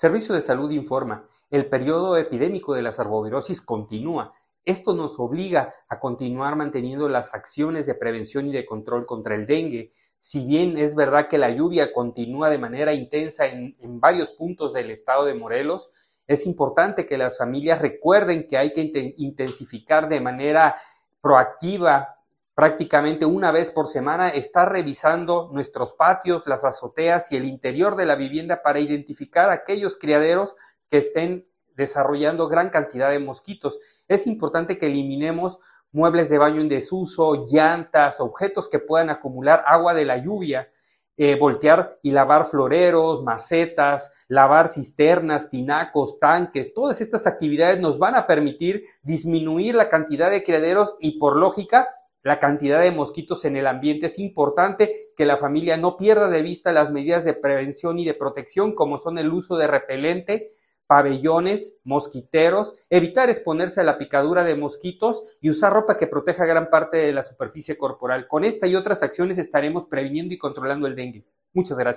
Servicio de Salud informa, el periodo epidémico de la sarbovirosis continúa. Esto nos obliga a continuar manteniendo las acciones de prevención y de control contra el dengue. Si bien es verdad que la lluvia continúa de manera intensa en varios puntos del estado de Morelos, es importante que las familias recuerden que hay que intensificar de manera proactiva prácticamente una vez por semana está revisando nuestros patios, las azoteas y el interior de la vivienda para identificar aquellos criaderos que estén desarrollando gran cantidad de mosquitos. Es importante que eliminemos muebles de baño en desuso, llantas, objetos que puedan acumular agua de la lluvia, eh, voltear y lavar floreros, macetas, lavar cisternas, tinacos, tanques. Todas estas actividades nos van a permitir disminuir la cantidad de criaderos y por lógica la cantidad de mosquitos en el ambiente es importante que la familia no pierda de vista las medidas de prevención y de protección, como son el uso de repelente, pabellones, mosquiteros, evitar exponerse a la picadura de mosquitos y usar ropa que proteja gran parte de la superficie corporal. Con esta y otras acciones estaremos previniendo y controlando el dengue. Muchas gracias.